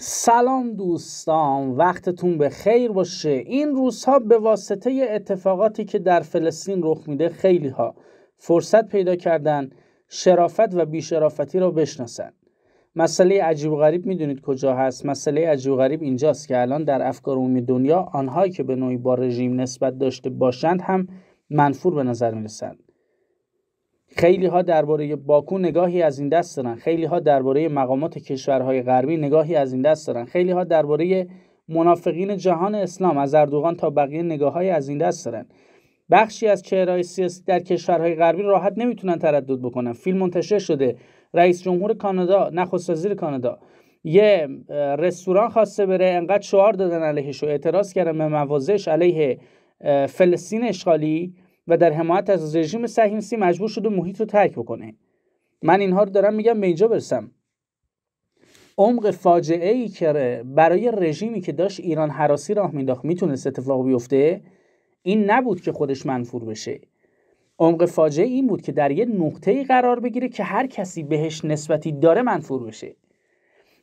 سلام دوستان وقتتون به خیر باشه این روزها به واسطه اتفاقاتی که در فلسطین رخ میده خیلی ها فرصت پیدا کردن شرافت و بیشرافتی را بشناسن مسئله عجیب و غریب میدونید کجا هست مسئله عجیب و غریب اینجاست که الان در افکار عمومی دنیا آنهایی که به نوعی با رژیم نسبت داشته باشند هم منفور به نظر میرسند خیلی ها درباره باکو نگاهی از این دست دارن خیلی ها درباره مقامات کشورهای غربی نگاهی از این دست دارن خیلی ها درباره منافقین جهان اسلام از اردوغان تا بقیه نگاههایی از این دست دارن بخشی از چهرهای سیاسی در کشورهای غربی راحت نمیتونن تردد بکنن فیلم منتشر شده رئیس جمهور کانادا نخست وزیر کانادا یه رستوران خواسته بره انقدر شعار دادن علیهش و اعتراض کردن به موازش علیه فلسطین اشغالی و در حمایت از رژیم سی مجبور شده محیط رو ترک بکنه من اینها رو دارم میگم به اینجا برسم عمق فاجعه ای که برای رژیمی که داشت ایران حراسی راه مینداخت میتونست اتفاق بیفته این نبود که خودش منفور بشه عمق فاجعه این بود که در یه نقطه قرار بگیره که هر کسی بهش نسبتی داره منفور بشه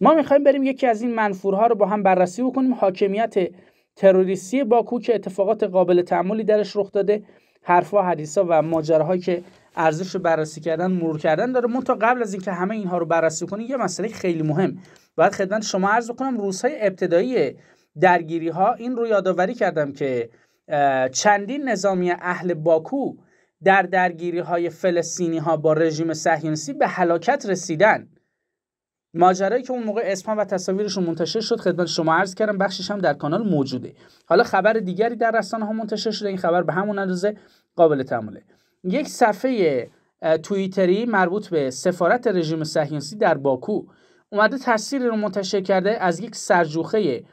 ما میخوایم بریم یکی از این منفورها رو با هم بررسی بکنیم حاکمیت تروریستی باکو که اتفاقات قابل تعملی درش رخ داده حرفها حدیثا و ماجراهایی که ارزش رو بررسی کردن مرور کردن داره مون تا قبل از اینکه همه اینها رو بررسی کنیم یه مسئله خیلی مهم باید خدمت شما عرض کنم روزهای ابتدایی درگیری ها این رو یادآوری کردم که چندین نظامی اهل باکو در درگیری های فلسطینی ها با رژیم صهیونیستی به هلاکت رسیدن ماجرایی که اون موقع اسپان و تصاویرشون منتشر شد خدمت شما عرض کردم بخشش هم در کانال موجوده حالا خبر دیگری در رسانه ها منتشر شده این خبر به همون اندازه قابل تعمله یک صفحه توییتری مربوط به سفارت رژیم صهیونیستی در باکو اومده تصویری رو منتشر کرده از یک سرجوخه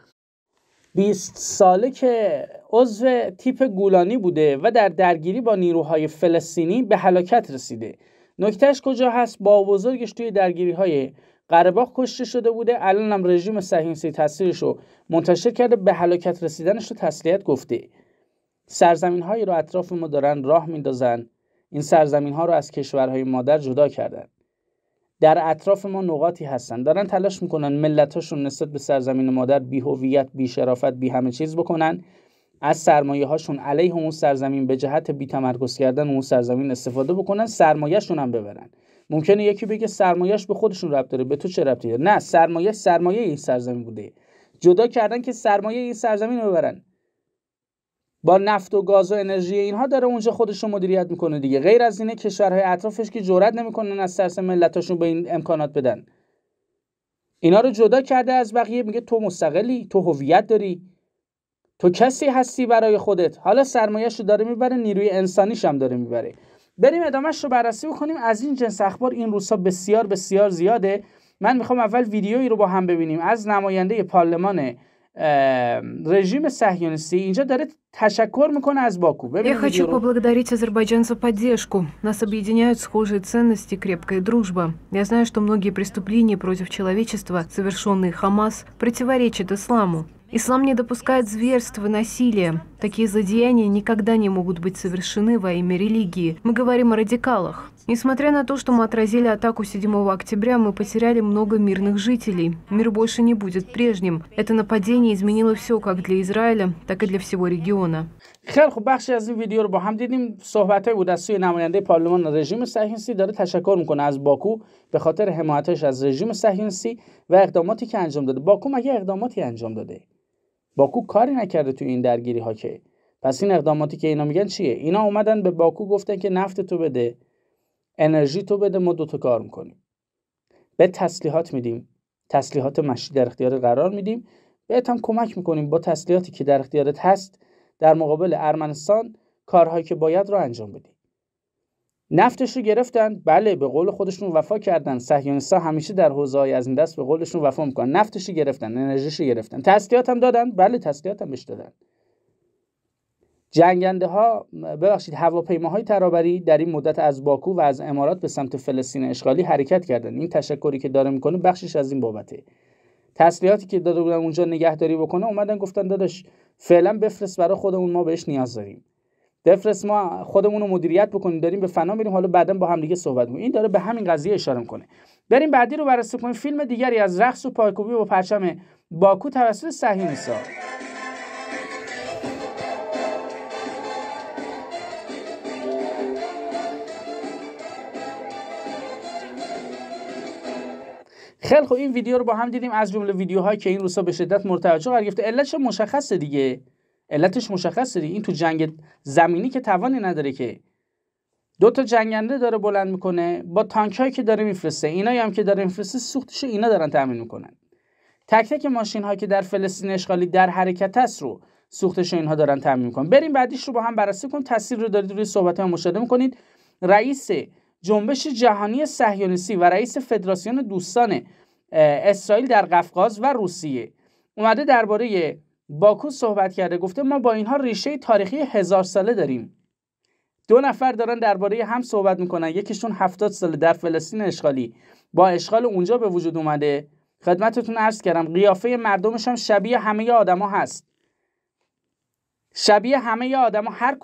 20 ساله که عضو تیپ گولانی بوده و در درگیری با نیروهای فلسطینی به هلاکت رسیده نکتهش کجا هست با بزرگش توی درگیری های قرباخ کشته شده بوده الان هم رژیم سهیونسی تصویرش رو منتشر کرده به حلاکت رسیدنش رو تسلیت گفته سرزمین هایی رو اطراف ما دارن راه میندازن این سرزمین ها رو از کشورهای مادر جدا کردن در اطراف ما نقاطی هستن دارن تلاش میکنن ملتاشون نسبت به سرزمین مادر بی هویت بی شرافت بی همه چیز بکنن از سرمایه هاشون علیه اون سرزمین به جهت بی تمرکز کردن اون سرزمین استفاده بکنن سرمایهشون هم ببرن ممکنه یکی بگه سرمایهش به خودشون ربط داره به تو چه ربطی داره نه سرمایه سرمایه این سرزمین بوده جدا کردن که سرمایه این سرزمین رو ببرن با نفت و گاز و انرژی اینها داره اونجا خودشون مدیریت میکنه دیگه غیر از اینه کشورهای اطرافش که جرئت نمیکنن از ترس ملتاشون به این امکانات بدن اینا رو جدا کرده از بقیه میگه تو مستقلی تو هویت داری تو کسی هستی برای خودت حالا سرمایهش رو داره میبره نیروی انسانیش هم داره میبره بریم ادامهش رو بررسی بکنیم از این جنس اخبار این روزها بسیار بسیار زیاده من میخوام اول ویدیویی رو با هم ببینیم از نماینده پارلمان رژیم сахионисти اینجا داره تشکر میکنه از باکو Я хочу поблагодарить Азербайджан за поддержку. Нас объединяют схожие ценности, крепкая дружба. Я знаю, что многие преступления против человечества, совершенные Хамас, противоречат исламу. Ислам не допускает зверства и насилия. Такие злодеяния никогда не могут быть совершены во имя религии. Мы говорим о радикалах. Несмотря на то, что мы отразили атаку 7 октября, мы потеряли много мирных жителей. Мир больше не будет прежним. Это нападение изменило все как для Израиля, так и для всего региона. خیلی خب بخشی از این ویدیو رو با هم دیدیم صحبت های بود از سوی نماینده پارلمان رژیم صهیونیستی داره تشکر میکنه از باکو به خاطر حمایتش از رژیم صهیونیستی و باکو کاری نکرده تو این درگیری ها که پس این اقداماتی که اینا میگن چیه اینا اومدن به باکو گفتن که نفت تو بده انرژی تو بده ما دوتا کار میکنیم به تسلیحات میدیم تسلیحات مشی در اختیار قرار میدیم بهت هم کمک میکنیم با تسلیحاتی که در اختیارت هست در مقابل ارمنستان کارهایی که باید رو انجام بدیم. نفتش رو گرفتن بله به قول خودشون وفا کردن صهیونیست‌ها همیشه در حوزه از این دست به قولشون وفا میکنن نفتش رو گرفتن انرژیش رو گرفتن تسلیحات هم دادن بله تسلیحات هم بهش دادن جنگنده ها ببخشید هواپیماهای ترابری در این مدت از باکو و از امارات به سمت فلسطین اشغالی حرکت کردن این تشکری که داره میکنه بخشش از این بابته تسلیحاتی که داده بودن اونجا نگهداری بکنه اومدن گفتن داداش فعلا بفرست برای خودمون ما بهش نیاز داریم بفرست ما خودمون رو مدیریت بکنیم داریم به فنا میریم حالا بعدا با هم دیگه صحبت میکنیم این داره به همین قضیه اشاره میکنه بریم بعدی رو بررسی کنیم فیلم دیگری از رقص و پایکوبی با پرچم باکو توسط نیست خیلی خب این ویدیو رو با هم دیدیم از جمله ویدیوهایی که این روزها به شدت مرتوجه قرار گرفته علتش مشخصه دیگه علتش مشخص دیگه این تو جنگ زمینی که توانی نداره که دو تا جنگنده داره بلند میکنه با تانک هایی که داره میفرسته اینایی هم که داره میفرسته سوختش اینا دارن تامین میکنن تک تک ماشین هایی که در فلسطین اشغالی در حرکت هست رو سوختش اینها دارن تامین میکنن بریم بعدیش رو با هم بررسی کن تاثیر رو دارید روی صحبت ها مشاهده میکنید رئیس جنبش جهانی صهیونیستی و رئیس فدراسیون دوستان اسرائیل در قفقاز و روسیه اومده درباره باکو صحبت کرده گفته ما با اینها ریشه تاریخی هزار ساله داریم دو نفر دارن درباره هم صحبت میکنن یکیشون هفتاد ساله در فلسطین اشغالی با اشغال اونجا به وجود اومده خدمتتون عرض کردم قیافه مردمش هم شبیه همه آدما هست شبیه همه آدما هر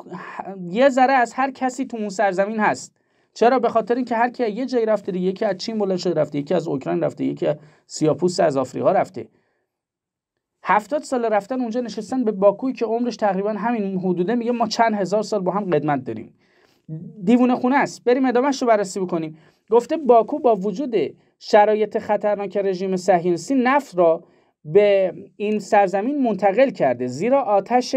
یه ذره از هر کسی تو اون سرزمین هست چرا به خاطر اینکه هر کی یه جای رفته یکی از چین بلند شده رفته یکی از اوکراین رفته یکی سیاپوست از آفریقا رفته هفتاد سال رفتن اونجا نشستن به باکوی که عمرش تقریبا همین حدوده میگه ما چند هزار سال با هم قدمت داریم دیوونه خونه است بریم ادامهش رو بررسی بکنیم گفته باکو با وجود شرایط خطرناک رژیم صهیونیستی نفت را به این سرزمین منتقل کرده زیرا آتش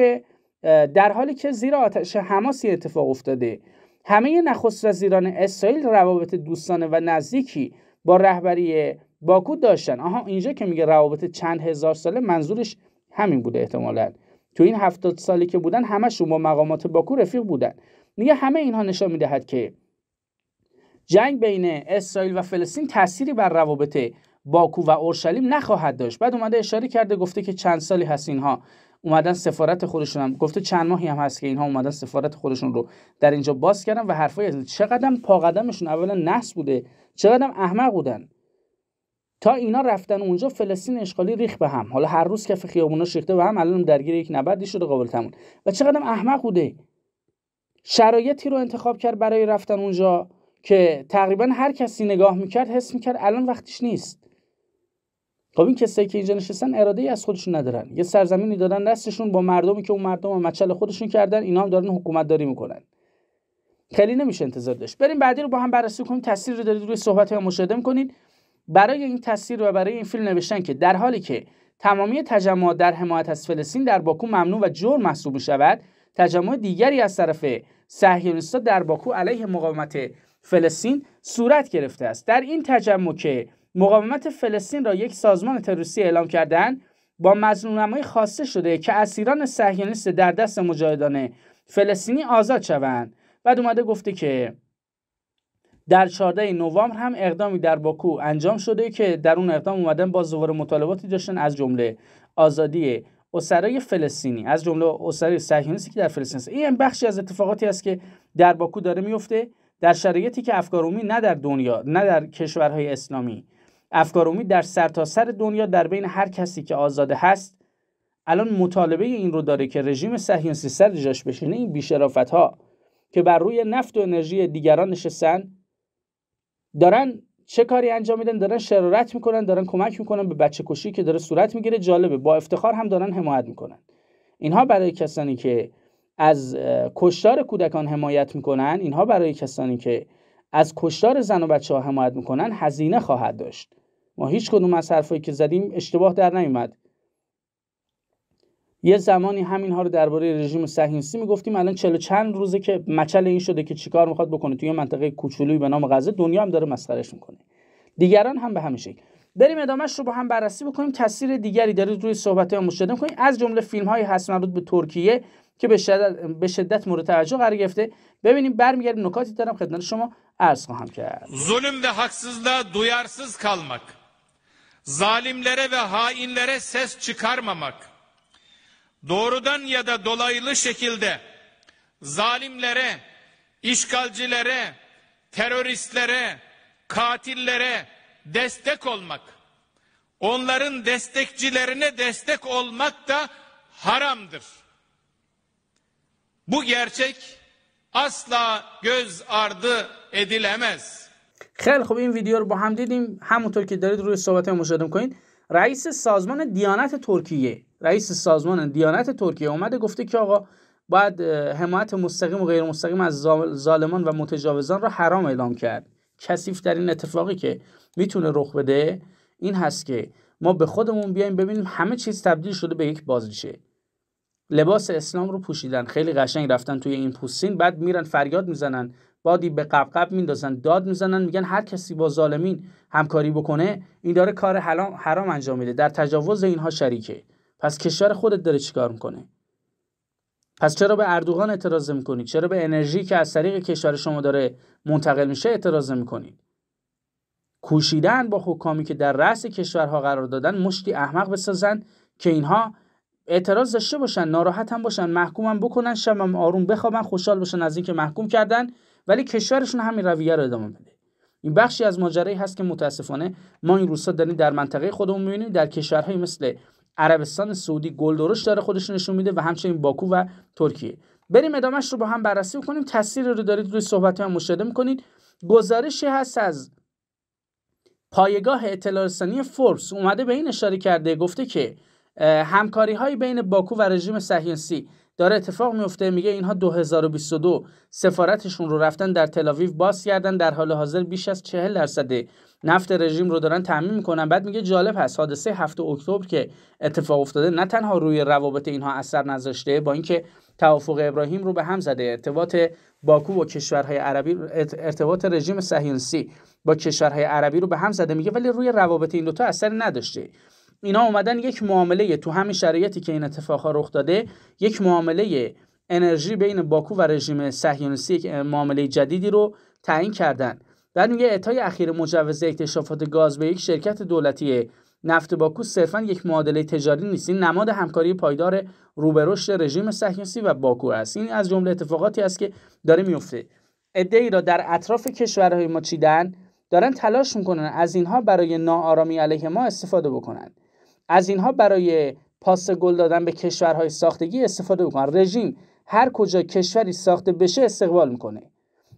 در حالی که زیرا آتش حماسی اتفاق افتاده همه نخست وزیران اسرائیل روابط دوستانه و نزدیکی با رهبری باکو داشتن آها اینجا که میگه روابط چند هزار ساله منظورش همین بوده احتمالا تو این هفتاد سالی که بودن همشون با مقامات باکو رفیق بودن میگه همه اینها نشان میدهد که جنگ بین اسرائیل و فلسطین تأثیری بر روابط باکو و اورشلیم نخواهد داشت بعد اومده اشاره کرده گفته که چند سالی هست اینها اومدن سفارت خودشون هم گفته چند ماهی هم هست که اینها اومدن سفارت خودشون رو در اینجا باز کردن و حرفای چقدر پا قدمشون اولا نحس بوده چقدر احمق بودن تا اینا رفتن اونجا فلسطین اشغالی ریخ به هم حالا هر روز کف خیابونا شیخته و هم الان درگیر یک نبردی شده قابل تمون و چقدر احمق بوده شرایطی رو انتخاب کرد برای رفتن اونجا که تقریبا هر کسی نگاه میکرد حس میکرد الان وقتش نیست خب این کسایی که اینجا نشستن اراده ای از خودشون ندارن یه سرزمینی دادن دستشون با مردمی که اون مردم و مچل خودشون کردن اینا هم دارن حکومت داری میکنن خیلی نمیشه انتظار داشت بریم بعدی رو با هم بررسی کنیم تاثیر رو دارید روی صحبت ها مشاهده کنید برای این تصویر و برای این فیلم نوشتن که در حالی که تمامی تجمعات در حمایت از فلسطین در باکو ممنوع و جرم محسوب می شود تجمع دیگری از طرف صهیونیستها در باکو علیه مقاومت فلسطین صورت گرفته است در این تجمع که مقاومت فلسطین را یک سازمان تروریستی اعلام کردن با مظلومنمایی خاصه شده که اسیران صهیونیست در دست مجاهدان فلسطینی آزاد شوند بعد اومده گفته که در 14 نوامبر هم اقدامی در باکو انجام شده که در اون اقدام اومدن با زوار مطالباتی داشتن از جمله آزادی اسرای فلسطینی از جمله اسرای صهیونیستی که در فلسطین این بخشی از اتفاقاتی است که در باکو داره میفته در شرایطی که افکار نه در دنیا نه در کشورهای اسلامی افکار در سرتاسر سر دنیا در بین هر کسی که آزاده هست الان مطالبه این رو داره که رژیم صهیونیستی سر جاش بشینه این بیشرافت که بر روی نفت و انرژی دیگران نشستن دارن چه کاری انجام میدن دارن شرارت میکنن دارن کمک میکنن به بچه کشی که داره صورت میگیره جالبه با افتخار هم دارن حمایت میکنن اینها برای کسانی که از کشتار کودکان حمایت میکنن اینها برای کسانی که از کشتار زن و بچه ها حمایت میکنن هزینه خواهد داشت ما هیچ کدوم از حرفایی که زدیم اشتباه در نیومد یه زمانی همین ها رو درباره رژیم صهیونیستی میگفتیم الان چل چند روزه که مچل این شده که چیکار میخواد بکنه توی منطقه کوچولوی به نام غزه دنیا هم داره مسخرش میکنه دیگران هم به همین شکل بریم ادامهش رو با هم بررسی بکنیم تاثیر دیگری داره روی صحبت های مشاهده کنیم از جمله فیلم های هست مربوط به ترکیه که به شدت, به شدت مورد توجه قرار گرفته ببینیم برمیگردیم نکاتی دارم خدمت شما عرض خواهم کرد ظلم و haksızlığa duyarsız kalmak zalimlere ve hainlere ses çıkarmamak doğrudan ya da dolaylı şekilde zalimlere, işgalcilere, teröristlere, katillere destek olmak, onların destekçilerine destek olmak da haramdır. Bu gerçek asla göz ardı edilemez. خیلی خوب این ویدیو رو با هم دیدیم همونطور که دارید روی صحبت مشاهده کنید رئیس سازمان دیانت ترکیه رئیس سازمان دیانت ترکیه اومده گفته که آقا باید حمایت مستقیم و غیر مستقیم از ظالمان و متجاوزان را حرام اعلام کرد کثیف در این اتفاقی که میتونه رخ بده این هست که ما به خودمون بیایم ببینیم همه چیز تبدیل شده به یک بازیچه لباس اسلام رو پوشیدن خیلی قشنگ رفتن توی این پوستین بعد میرن فریاد میزنن بادی به قبقب میندازن داد میزنن میگن هر کسی با ظالمین همکاری بکنه این داره کار حرام انجام میده در تجاوز اینها شریکه پس کشور خودت داره چیکار میکنه پس چرا به اردوغان اعتراض میکنی؟ چرا به انرژی که از طریق کشور شما داره منتقل میشه اعتراض میکنی؟ کوشیدن با حکامی که در رأس کشورها قرار دادن مشتی احمق بسازن که اینها اعتراض داشته باشن ناراحت هم باشن محکومم بکنن شبم آروم بخوابن خوشحال باشن از اینکه محکوم کردن ولی کشورشون همین رویه رو ادامه بده این بخشی از ماجرایی هست که متاسفانه ما این روسا داریم در منطقه خودمون میبینیم در کشورهایی مثل عربستان سعودی گل داره خودش نشون میده و همچنین باکو و ترکیه بریم ادامهش رو با هم بررسی کنیم تاثیر رو دارید روی صحبت هم مشاهده میکنید گزارشی هست از پایگاه اطلاع رسانی اومده به این اشاره کرده گفته که همکاری های بین باکو و رژیم صهیونیستی داره اتفاق میفته میگه اینها 2022 سفارتشون رو رفتن در تلاویو باز کردن در حال حاضر بیش از 40 درصد نفت رژیم رو دارن تعمین میکنن بعد میگه جالب هست حادثه 7 اکتبر که اتفاق افتاده نه تنها روی روابط اینها اثر نذاشته با اینکه توافق ابراهیم رو به هم زده ارتباط باکو و کشورهای عربی ارتباط رژیم صهیونیستی با کشورهای عربی رو به هم زده میگه ولی روی روابط این دوتا اثر نداشته اینا اومدن یک معامله تو همین شرایطی که این اتفاقها رخ داده یک معامله انرژی بین باکو و رژیم صهیونیستی یک معامله جدیدی رو تعیین کردن بعد میگه اعطای اخیر مجوز اکتشافات گاز به یک شرکت دولتی نفت باکو صرفا یک معادله تجاری نیست این نماد همکاری پایدار روبروش رژیم صهیونیستی و باکو است این از جمله اتفاقاتی است که داره میفته ای را در اطراف کشورهای ما چیدن دارن تلاش میکنن از اینها برای ناآرامی علیه ما استفاده بکنند از اینها برای پاس گل دادن به کشورهای ساختگی استفاده میکنن آره، رژیم هر کجا کشوری ساخته بشه استقبال میکنه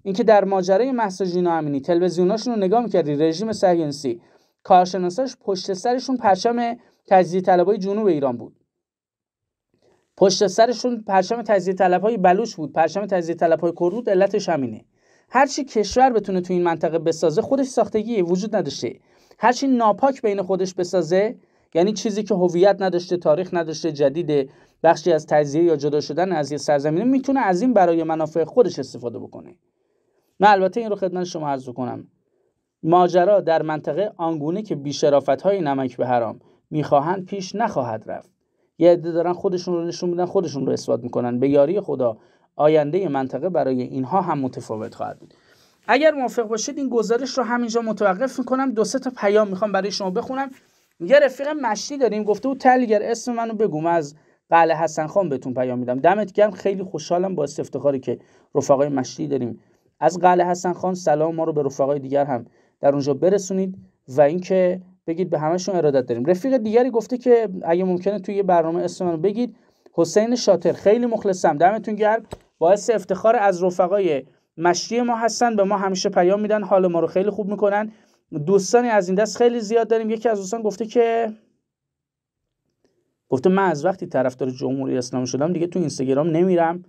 اینکه در ماجرای محسا جینا امینی تلویزیوناشون رو نگاه میکردی رژیم سهیونسی کارشناساش پشت سرشون پرچم تجزیه طلبای جنوب ایران بود پشت سرشون پرچم تجزیه طلبهای بلوچ بود پرچم تجزیه طلبهای کرد علتش همینه هرچی کشور بتونه تو این منطقه بسازه خودش ساختگی وجود نداشته هرچی ناپاک بین خودش بسازه یعنی چیزی که هویت نداشته تاریخ نداشته جدید بخشی از تجزیه یا جدا شدن از یه سرزمین میتونه از این برای منافع خودش استفاده بکنه من البته این رو خدمت شما عرض کنم ماجرا در منطقه آنگونه که بیشرافت های نمک به حرام میخواهند پیش نخواهد رفت یه عده دارن خودشون رو نشون میدن خودشون رو اثبات میکنن به یاری خدا آینده منطقه برای اینها هم متفاوت خواهد بود اگر موافق باشید این گزارش رو همینجا متوقف میکنم دو سه تا پیام میخوام برای شما بخونم میگه رفیق مشتی داریم گفته او تلگر اسم منو بگو از قله حسن خان بهتون پیام میدم دمت گرم خیلی خوشحالم با افتخاری که رفقای مشتی داریم از قله حسن خان سلام ما رو به رفقای دیگر هم در اونجا برسونید و اینکه بگید به همشون ارادت داریم رفیق دیگری گفته که اگه ممکنه توی یه برنامه اسم منو بگید حسین شاطر خیلی مخلصم دمتون گرم باعث افتخار از رفقای مشتی ما هستن به ما همیشه پیام میدن حال ما رو خیلی خوب میکنن دوستانی از این دست خیلی زیاد داریم یکی از دوستان گفته که گفته من از وقتی طرفدار جمهوری اسلامی شدم دیگه تو اینستاگرام نمیرم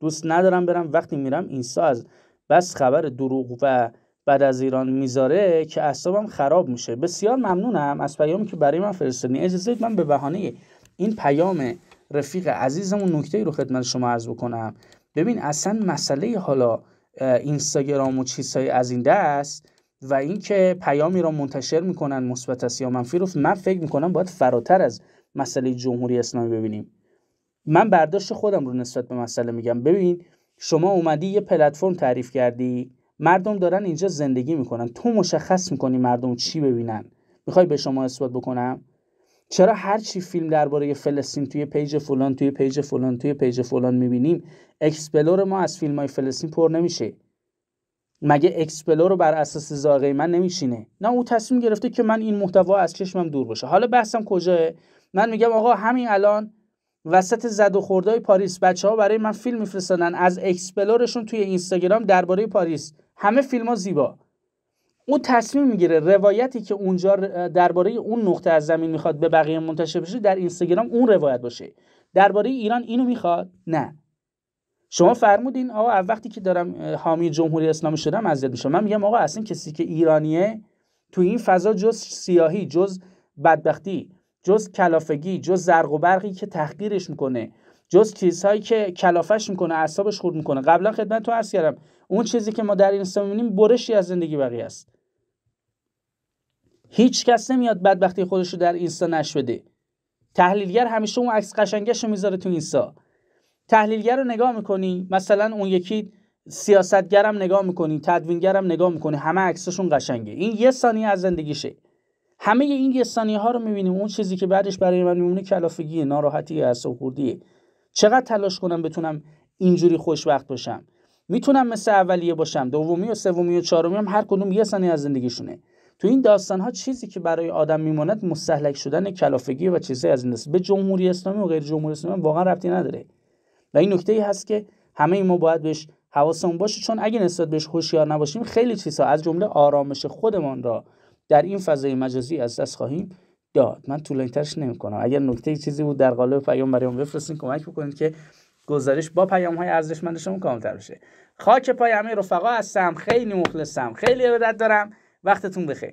دوست ندارم برم وقتی میرم اینستا از بس خبر دروغ و بعد از ایران میذاره که اعصابم خراب میشه بسیار ممنونم از پیامی که برای من فرستادین اجازه من به بهانه این پیام رفیق عزیزمون نکته ای رو خدمت شما عرض بکنم ببین اصلا مسئله حالا اینستاگرام و چیزهای از این دست و اینکه پیامی را منتشر میکنن مثبت است یا منفی رو من فکر میکنم باید فراتر از مسئله جمهوری اسلامی ببینیم من برداشت خودم رو نسبت به مسئله میگم ببین شما اومدی یه پلتفرم تعریف کردی مردم دارن اینجا زندگی میکنن تو مشخص میکنی مردم چی ببینن میخوای به شما اثبات بکنم چرا هر چی فیلم درباره فلسطین توی پیج فلان توی پیج فلان توی پیج فلان میبینیم اکسپلور ما از فیلم های فلسطین پر نمیشه مگه اکسپلور رو بر اساس زاغه من نمیشینه نه او تصمیم گرفته که من این محتوا از چشمم دور باشه حالا بحثم کجاه من میگم آقا همین الان وسط زد و خوردای پاریس بچه ها برای من فیلم میفرستادن از اکسپلورشون توی اینستاگرام درباره پاریس همه فیلم ها زیبا او تصمیم میگیره روایتی که اونجا درباره اون نقطه از زمین میخواد به بقیه منتشر بشه در اینستاگرام اون روایت باشه درباره ایران اینو میخواد نه شما فرمودین آقا وقتی که دارم حامی جمهوری اسلامی شدم از میشم من میگم آقا اصلا کسی که ایرانیه تو این فضا جز سیاهی جز بدبختی جز کلافگی جز زرق و برقی که تحقیرش میکنه جز چیزهایی که کلافش میکنه اعصابش خورد میکنه قبلا خدمت تو عرض کردم اون چیزی که ما در این میبینیم برشی از زندگی بقیه است هیچ کس نمیاد بدبختی خودش رو در اینستا نش تحلیلگر همیشه اون عکس قشنگش رو میذاره تو اینستا تحلیلگر رو نگاه میکنی مثلا اون یکی سیاستگرم نگاه میکنی تدوینگرم نگاه میکنی همه عکسشون قشنگه این یه ثانیه از زندگیشه همه این یه ثانیه ها رو میبینیم اون چیزی که بعدش برای من میمونه کلافگی ناراحتی اعصاب‌خوردیه چقدر تلاش کنم بتونم اینجوری خوشبخت باشم میتونم مثل اولیه باشم دومی و سومی و چهارمی هم هر کدوم یه ثانیه از زندگیشونه تو این داستان ها چیزی که برای آدم میماند مستهلک شدن کلافگی و چیزی از این دست به جمهوری اسلامی و غیر جمهوری اسلامی واقعا ربطی نداره و این نکته ای هست که همه ما باید بهش حواسمون باشه چون اگه نسبت بهش هوشیار نباشیم خیلی چیزها از جمله آرامش خودمان را در این فضای مجازی از دست خواهیم داد من نمی نمیکنم اگر نکته چیزی بود در قالب پیام برایم بفرستین کمک بکنید که گزارش با پیام های ارزشمند شما کامتر بشه خاک پای همه رفقا هستم خیلی مخلصم خیلی ارادت دارم وقتتون بخیر